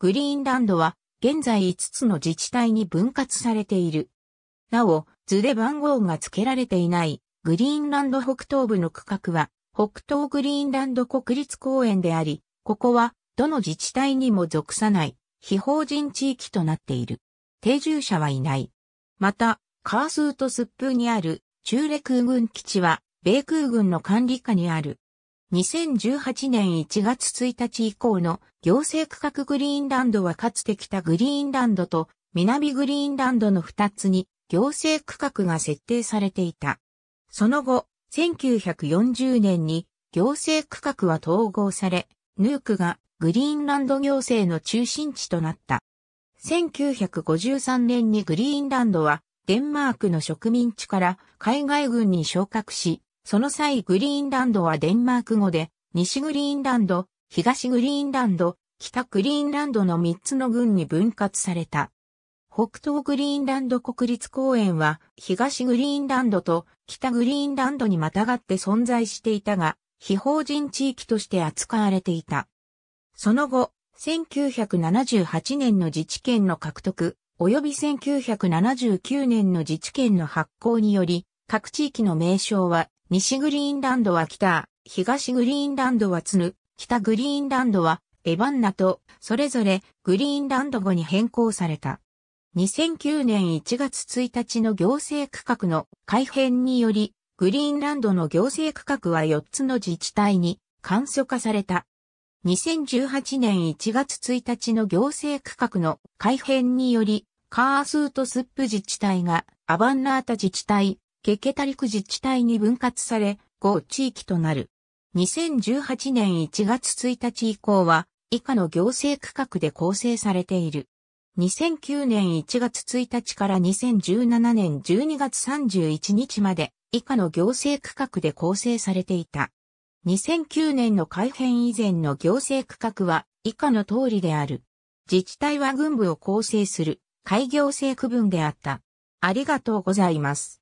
グリーンランドは現在5つの自治体に分割されている。なお、図で番号が付けられていないグリーンランド北東部の区画は北東グリーンランド国立公園であり、ここはどの自治体にも属さない非法人地域となっている。定住者はいない。また、カースーとスップーにある中レ空軍基地は米空軍の管理下にある2018年1月1日以降の行政区画グリーンランドはかつて北グリーンランドと南グリーンランドの2つに行政区画が設定されていた。その後、1940年に行政区画は統合され、ヌークがグリーンランド行政の中心地となった。1953年にグリーンランドはデンマークの植民地から海外軍に昇格し、その際グリーンランドはデンマーク語で、西グリーンランド、東グリーンランド、北グリーンランドの3つの郡に分割された。北東グリーンランド国立公園は東グリーンランドと北グリーンランドにまたがって存在していたが、非法人地域として扱われていた。その後、1978年の自治権の獲得、及び1979年の自治権の発行により、各地域の名称は西グリーンランドは北、東グリーンランドはツヌ、北グリーンランドはエバンナと、それぞれグリーンランド語に変更された。2009年1月1日の行政区画の改変により、グリーンランドの行政区画は4つの自治体に簡素化された。2018年1月1日の行政区画の改変により、カースートスップ自治体がアバンナータ自治体、ケケタリク自治体に分割され、5地域となる。2018年1月1日以降は、以下の行政区画で構成されている。2009年1月1日から2017年12月31日まで、以下の行政区画で構成されていた。2009年の改編以前の行政区画は以下の通りである。自治体は軍部を構成する、開行政区分であった。ありがとうございます。